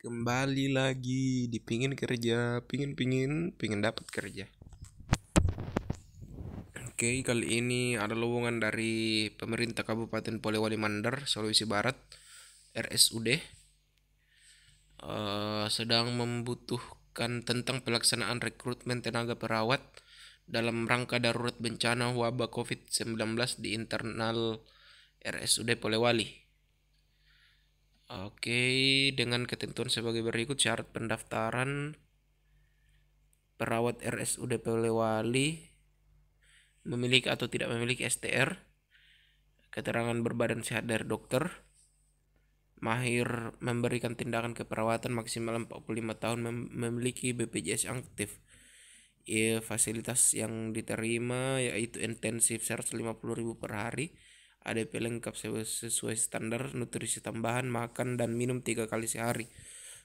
kembali lagi dipingin kerja pingin pingin pingin dapat kerja oke kali ini ada lowongan dari pemerintah kabupaten Polewali Mandar Sulawesi Barat RSUD uh, eh, sedang membutuhkan tentang pelaksanaan rekrutmen tenaga perawat dalam rangka darurat bencana wabah COVID-19 di internal RSUD Polewali. Oke, dengan ketentuan sebagai berikut syarat pendaftaran perawat RSUD Polewali memiliki atau tidak memiliki STR, keterangan berbadan sehat dari dokter, mahir memberikan tindakan keperawatan maksimal 45 tahun memiliki BPJS aktif. Ya, fasilitas yang diterima yaitu intensif 150.000 per hari, ADP lengkap sesuai standar nutrisi tambahan makan dan minum tiga kali sehari.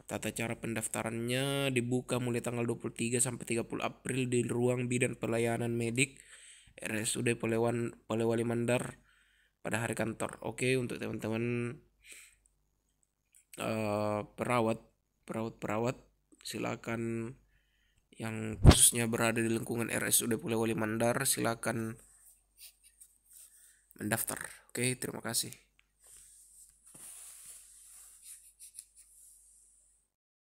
Tata cara pendaftarannya dibuka mulai tanggal 23 sampai 30 April di ruang bidan pelayanan medik RSUD Polewan Polewali Mandar pada hari kantor. Oke, untuk teman-teman uh, perawat, perawat-perawat silakan yang khususnya berada di lingkungan RSUD Polewali Mandar silakan mendaftar. Oke, terima kasih.